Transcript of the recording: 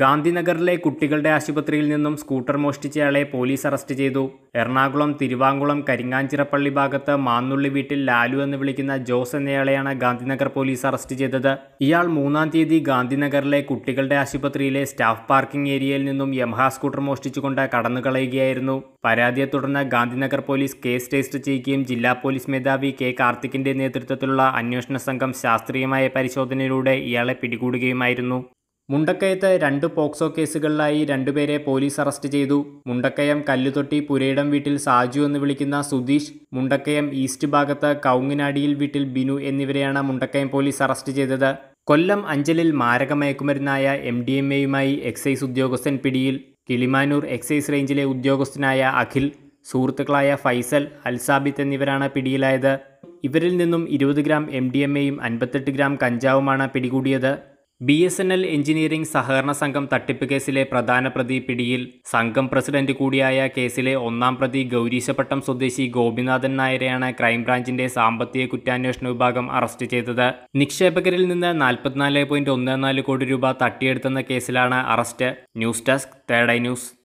ഗാന്ധിനഗറിലെ കുട്ടികളുടെ ആശുപത്രിയിൽ നിന്നും സ്കൂട്ടർ മോഷ്ടിച്ചയാളെ പോലീസ് അറസ്റ്റ് ചെയ്തു എറണാകുളം തിരുവാങ്കുളം കരിങ്ങാഞ്ചിറപ്പള്ളി ഭാഗത്ത് മാന്നുള്ളി വീട്ടിൽ ലാലു എന്ന് വിളിക്കുന്ന ജോസ് എന്നയാളെയാണ് ഗാന്ധിനഗർ പോലീസ് അറസ്റ്റ് ചെയ്തത് ഇയാൾ മൂന്നാം തീയതി ഗാന്ധിനഗറിലെ കുട്ടികളുടെ ആശുപത്രിയിലെ സ്റ്റാഫ് പാർക്കിംഗ് ഏരിയയിൽ നിന്നും യമഹ സ്കൂട്ടർ മോഷ്ടിച്ചുകൊണ്ട് കടന്നുകളയുകയായിരുന്നു പരാതിയെ തുടർന്ന് ഗാന്ധിനഗർ പോലീസ് കേസ് രജിസ്റ്റർ ചെയ്യുകയും ജില്ലാ പോലീസ് മേധാവി കെ കാർത്തിക്കിന്റെ നേതൃത്വത്തിലുള്ള അന്വേഷണ സംഘം ശാസ്ത്രീയമായ പരിശോധനയിലൂടെ ഇയാളെ പിടികൂടുകയുമായിരുന്നു മുണ്ടക്കയത്ത് രണ്ട് പോക്സോ കേസുകളിലായി രണ്ടുപേരെ പോലീസ് അറസ്റ്റ് ചെയ്തു മുണ്ടക്കയം കല്ലുതൊട്ടി പുരയിടം വീട്ടിൽ സാജു എന്ന് വിളിക്കുന്ന സുധീഷ് മുണ്ടക്കയം ഈസ്റ്റ് ഭാഗത്ത് കൗങ്ങനാടിയിൽ വീട്ടിൽ ബിനു എന്നിവരെയാണ് മുണ്ടക്കയം പോലീസ് അറസ്റ്റ് ചെയ്തത് കൊല്ലം അഞ്ചലിൽ മാരകമയക്കുമരുന്നായ എം ഡി എം എയുമായി എക്സൈസ് ഉദ്യോഗസ്ഥൻ പിടിയിൽ കിളിമാനൂർ എക്സൈസ് റേഞ്ചിലെ ഉദ്യോഗസ്ഥനായ അഖിൽ സുഹൃത്തുക്കളായ ഫൈസൽ അൽസാബിത്ത് എന്നിവരാണ് പിടിയിലായത് ഇവരിൽ നിന്നും ഇരുപത് ഗ്രാം എം ഡി എം എയും അൻപത്തെട്ട് ഗ്രാം കഞ്ചാവുമാണ് പിടികൂടിയത് B S N L engineering സഹകരണ സംഘം തട്ടിപ്പ് കേസിലെ പ്രധാന പ്രതി പിടിയിൽ സംഘം പ്രസിഡന്റ് കൂടിയായ കേസിലെ ഒന്നാം പ്രതി ഗൗരീശപട്ടം സ്വദേശി ഗോപിനാഥൻ നായരെയാണ് ക്രൈംബ്രാഞ്ചിന്റെ സാമ്പത്തിക കുറ്റാന്വേഷണ വിഭാഗം അറസ്റ്റ് ചെയ്തത് നിക്ഷേപകരിൽ നിന്ന് നാൽപ്പത്തിനാല് പോയിന്റ് ഒന്ന് നാല് കോടി രൂപ തട്ടിയെടുത്തെന്ന കേസിലാണ് arrest news desk third eye news